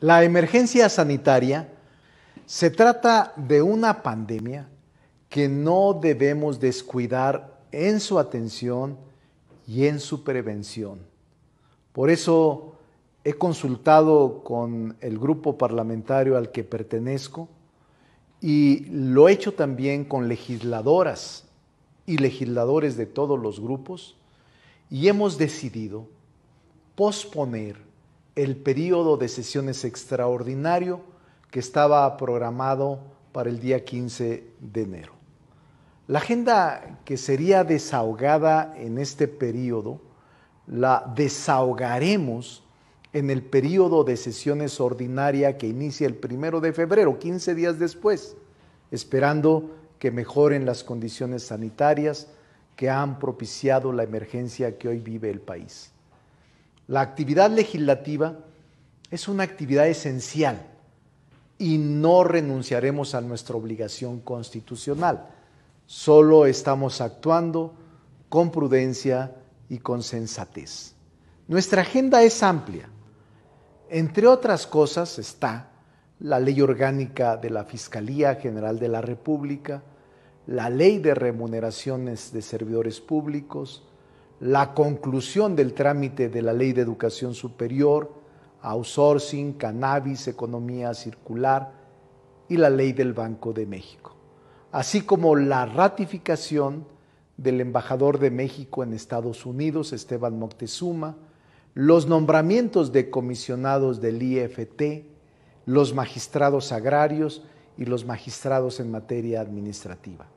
La emergencia sanitaria se trata de una pandemia que no debemos descuidar en su atención y en su prevención. Por eso he consultado con el grupo parlamentario al que pertenezco y lo he hecho también con legisladoras y legisladores de todos los grupos y hemos decidido posponer el periodo de sesiones extraordinario que estaba programado para el día 15 de enero. La agenda que sería desahogada en este periodo la desahogaremos en el periodo de sesiones ordinaria que inicia el primero de febrero, 15 días después, esperando que mejoren las condiciones sanitarias que han propiciado la emergencia que hoy vive el país. La actividad legislativa es una actividad esencial y no renunciaremos a nuestra obligación constitucional. Solo estamos actuando con prudencia y con sensatez. Nuestra agenda es amplia. Entre otras cosas está la ley orgánica de la Fiscalía General de la República, la ley de remuneraciones de servidores públicos, la conclusión del trámite de la Ley de Educación Superior, outsourcing, cannabis, economía circular y la Ley del Banco de México, así como la ratificación del embajador de México en Estados Unidos, Esteban Moctezuma, los nombramientos de comisionados del IFT, los magistrados agrarios y los magistrados en materia administrativa.